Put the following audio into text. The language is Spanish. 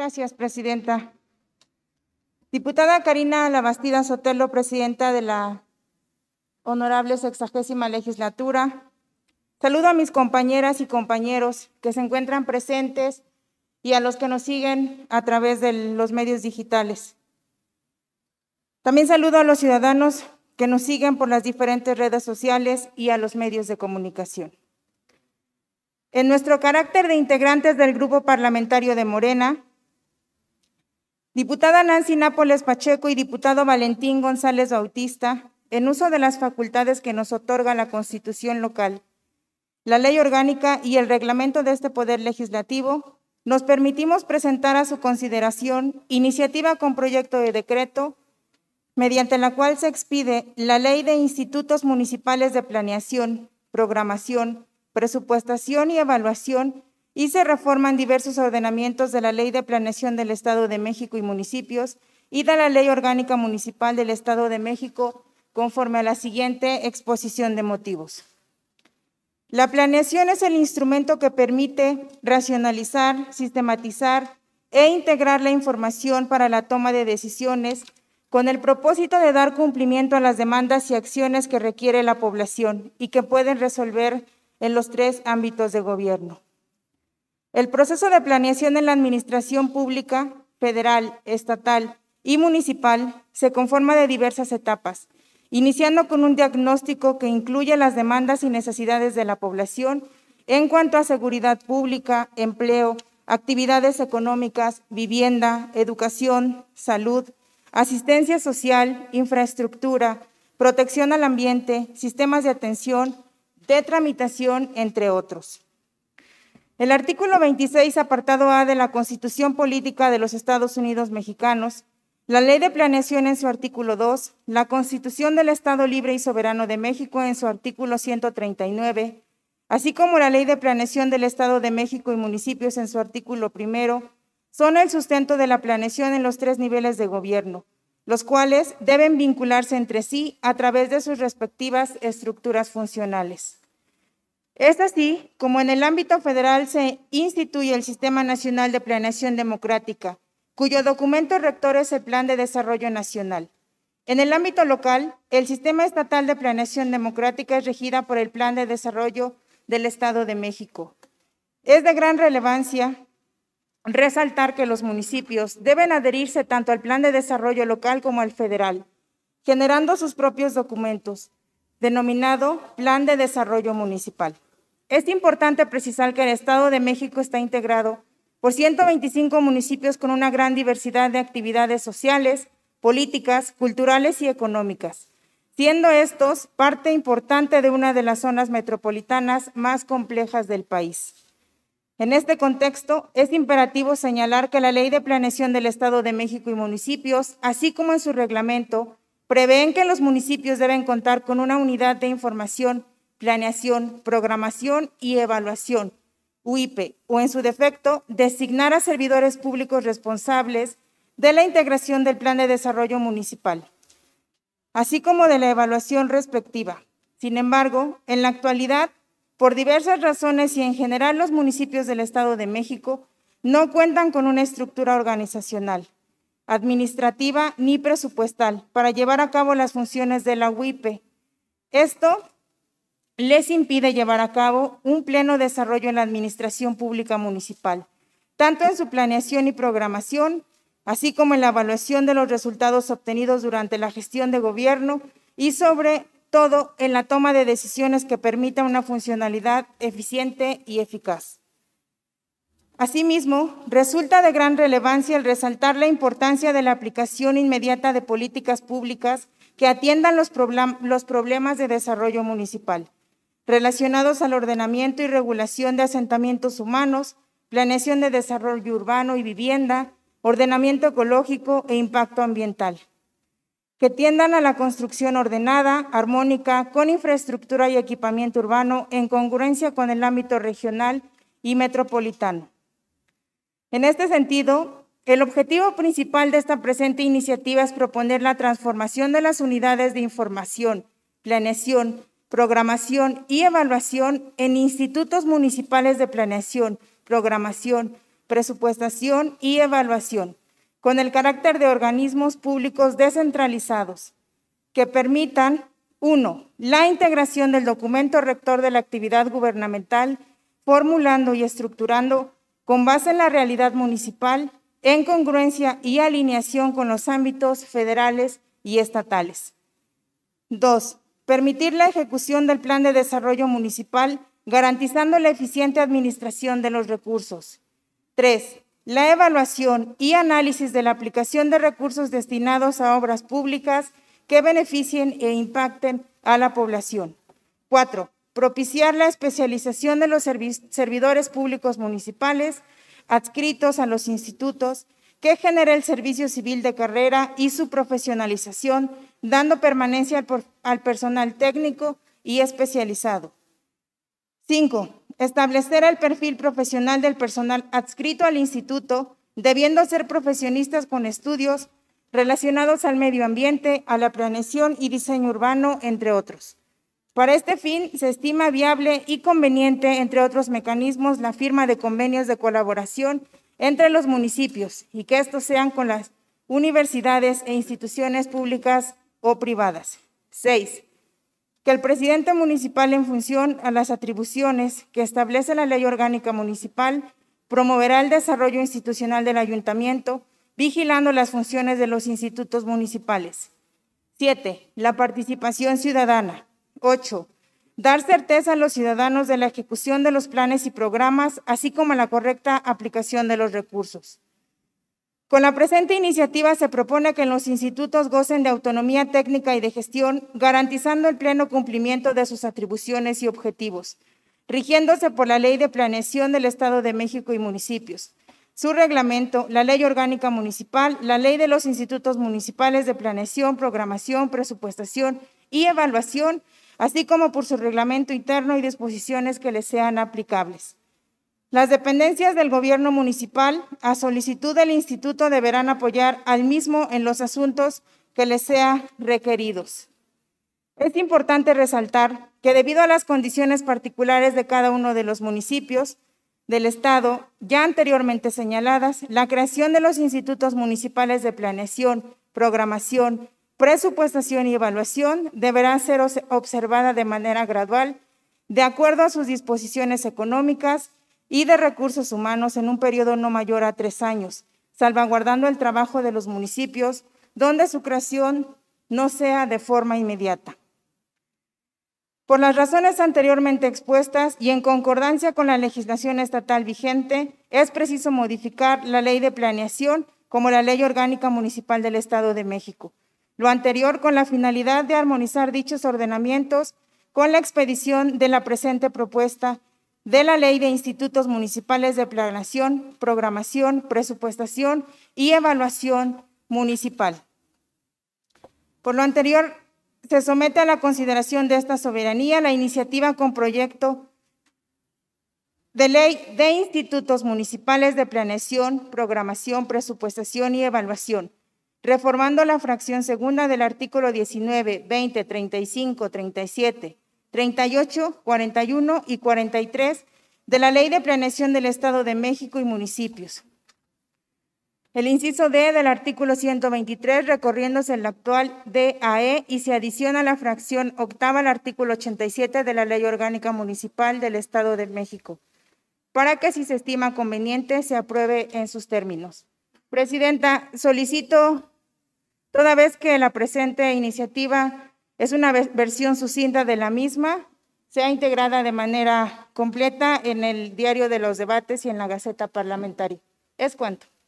Gracias, presidenta. Diputada Karina Labastida Sotelo, presidenta de la honorable sexagésima legislatura. Saludo a mis compañeras y compañeros que se encuentran presentes y a los que nos siguen a través de los medios digitales. También saludo a los ciudadanos que nos siguen por las diferentes redes sociales y a los medios de comunicación. En nuestro carácter de integrantes del Grupo Parlamentario de Morena, Diputada Nancy Nápoles Pacheco y diputado Valentín González Bautista, en uso de las facultades que nos otorga la Constitución local, la ley orgánica y el reglamento de este Poder Legislativo, nos permitimos presentar a su consideración iniciativa con proyecto de decreto mediante la cual se expide la Ley de Institutos Municipales de Planeación, Programación, Presupuestación y Evaluación y se reforman diversos ordenamientos de la Ley de Planeación del Estado de México y Municipios y de la Ley Orgánica Municipal del Estado de México conforme a la siguiente exposición de motivos. La planeación es el instrumento que permite racionalizar, sistematizar e integrar la información para la toma de decisiones con el propósito de dar cumplimiento a las demandas y acciones que requiere la población y que pueden resolver en los tres ámbitos de gobierno. El proceso de planeación en la administración pública, federal, estatal y municipal se conforma de diversas etapas, iniciando con un diagnóstico que incluye las demandas y necesidades de la población en cuanto a seguridad pública, empleo, actividades económicas, vivienda, educación, salud, asistencia social, infraestructura, protección al ambiente, sistemas de atención, de tramitación, entre otros. El artículo 26, apartado A de la Constitución Política de los Estados Unidos Mexicanos, la Ley de Planeación en su artículo 2, la Constitución del Estado Libre y Soberano de México en su artículo 139, así como la Ley de Planeación del Estado de México y Municipios en su artículo primero, son el sustento de la planeación en los tres niveles de gobierno, los cuales deben vincularse entre sí a través de sus respectivas estructuras funcionales. Es así como en el ámbito federal se instituye el Sistema Nacional de Planeación Democrática, cuyo documento rector es el Plan de Desarrollo Nacional. En el ámbito local, el Sistema Estatal de Planeación Democrática es regida por el Plan de Desarrollo del Estado de México. Es de gran relevancia resaltar que los municipios deben adherirse tanto al Plan de Desarrollo Local como al federal, generando sus propios documentos, denominado Plan de Desarrollo Municipal. Es importante precisar que el Estado de México está integrado por 125 municipios con una gran diversidad de actividades sociales, políticas, culturales y económicas, siendo estos parte importante de una de las zonas metropolitanas más complejas del país. En este contexto, es imperativo señalar que la Ley de Planeación del Estado de México y Municipios, así como en su reglamento, prevén que los municipios deben contar con una unidad de información planeación, programación y evaluación, UIPE, o en su defecto, designar a servidores públicos responsables de la integración del plan de desarrollo municipal, así como de la evaluación respectiva. Sin embargo, en la actualidad, por diversas razones y en general los municipios del Estado de México no cuentan con una estructura organizacional, administrativa ni presupuestal para llevar a cabo las funciones de la UIPE. Esto les impide llevar a cabo un pleno desarrollo en la administración pública municipal, tanto en su planeación y programación, así como en la evaluación de los resultados obtenidos durante la gestión de gobierno y sobre todo en la toma de decisiones que permita una funcionalidad eficiente y eficaz. Asimismo, resulta de gran relevancia el resaltar la importancia de la aplicación inmediata de políticas públicas que atiendan los, los problemas de desarrollo municipal relacionados al ordenamiento y regulación de asentamientos humanos, planeación de desarrollo urbano y vivienda, ordenamiento ecológico e impacto ambiental, que tiendan a la construcción ordenada, armónica, con infraestructura y equipamiento urbano en congruencia con el ámbito regional y metropolitano. En este sentido, el objetivo principal de esta presente iniciativa es proponer la transformación de las unidades de información, planeación, programación y evaluación en institutos municipales de planeación, programación, presupuestación y evaluación, con el carácter de organismos públicos descentralizados, que permitan, uno, la integración del documento rector de la actividad gubernamental, formulando y estructurando con base en la realidad municipal, en congruencia y alineación con los ámbitos federales y estatales. Dos, permitir la ejecución del Plan de Desarrollo Municipal, garantizando la eficiente administración de los recursos. Tres, la evaluación y análisis de la aplicación de recursos destinados a obras públicas que beneficien e impacten a la población. Cuatro, propiciar la especialización de los servidores públicos municipales adscritos a los institutos que genere el servicio civil de carrera y su profesionalización, dando permanencia al, personal técnico y especializado. Cinco, Establecer el perfil profesional del personal adscrito al instituto, debiendo ser profesionistas con estudios relacionados al medio ambiente, a la planeación y diseño urbano, entre otros. Para este fin, se estima viable y conveniente, entre otros mecanismos, la firma de convenios de colaboración entre los municipios y que estos sean con las universidades e instituciones públicas o privadas. Seis, Que el presidente municipal en función a las atribuciones que establece la ley orgánica municipal promoverá el desarrollo institucional del ayuntamiento, vigilando las funciones de los institutos municipales. 7. La participación ciudadana. Ocho dar certeza a los ciudadanos de la ejecución de los planes y programas, así como la correcta aplicación de los recursos. Con la presente iniciativa se propone que los institutos gocen de autonomía técnica y de gestión, garantizando el pleno cumplimiento de sus atribuciones y objetivos, rigiéndose por la Ley de Planeación del Estado de México y Municipios, su reglamento, la Ley Orgánica Municipal, la Ley de los Institutos Municipales de Planeación, Programación, Presupuestación y Evaluación, así como por su reglamento interno y disposiciones que les sean aplicables. Las dependencias del gobierno municipal, a solicitud del instituto, deberán apoyar al mismo en los asuntos que le sean requeridos. Es importante resaltar que debido a las condiciones particulares de cada uno de los municipios del Estado, ya anteriormente señaladas, la creación de los institutos municipales de planeación, programación, presupuestación y evaluación deberá ser observada de manera gradual, de acuerdo a sus disposiciones económicas y de recursos humanos en un periodo no mayor a tres años, salvaguardando el trabajo de los municipios donde su creación no sea de forma inmediata. Por las razones anteriormente expuestas y en concordancia con la legislación estatal vigente, es preciso modificar la ley de planeación como la ley orgánica municipal del Estado de México, lo anterior con la finalidad de armonizar dichos ordenamientos con la expedición de la presente propuesta de la Ley de Institutos Municipales de planeación, Programación, Presupuestación y Evaluación Municipal. Por lo anterior, se somete a la consideración de esta soberanía la iniciativa con proyecto de ley de institutos municipales de planeación, programación, presupuestación y evaluación, reformando la fracción segunda del artículo 19, 20, 35, 37, 38, 41 y 43 de la Ley de Planeación del Estado de México y Municipios. El inciso D del artículo 123, recorriéndose el actual DAE y se adiciona la fracción octava al artículo 87 de la Ley Orgánica Municipal del Estado de México, para que si se estima conveniente se apruebe en sus términos. Presidenta, solicito toda vez que la presente iniciativa es una versión sucinta de la misma, sea integrada de manera completa en el diario de los debates y en la Gaceta Parlamentaria. Es cuanto.